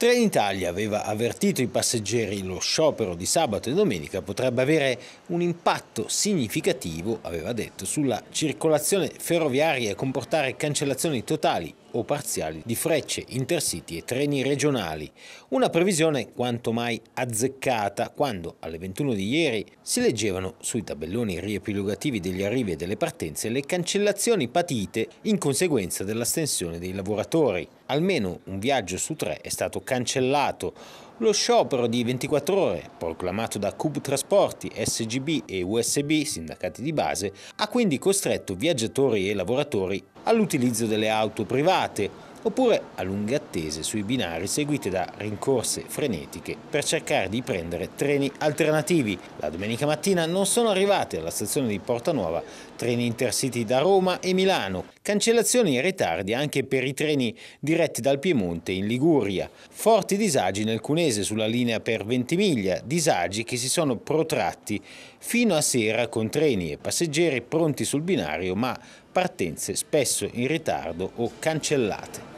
Trenitalia aveva avvertito i passeggeri lo sciopero di sabato e domenica potrebbe avere un impatto significativo, aveva detto, sulla circolazione ferroviaria e comportare cancellazioni totali o parziali di frecce, intercity e treni regionali. Una previsione quanto mai azzeccata quando alle 21 di ieri si leggevano sui tabelloni riepilogativi degli arrivi e delle partenze le cancellazioni patite in conseguenza dell'astensione dei lavoratori almeno un viaggio su tre è stato cancellato. Lo sciopero di 24 ore, proclamato da Cub Trasporti, SGB e USB, sindacati di base, ha quindi costretto viaggiatori e lavoratori all'utilizzo delle auto private, oppure a lunghe attese sui binari seguite da rincorse frenetiche per cercare di prendere treni alternativi. La domenica mattina non sono arrivate alla stazione di Porta Nuova treni intercity da Roma e Milano Cancellazioni e ritardi anche per i treni diretti dal Piemonte in Liguria. Forti disagi nel Cunese sulla linea per Ventimiglia, disagi che si sono protratti fino a sera con treni e passeggeri pronti sul binario ma partenze spesso in ritardo o cancellate.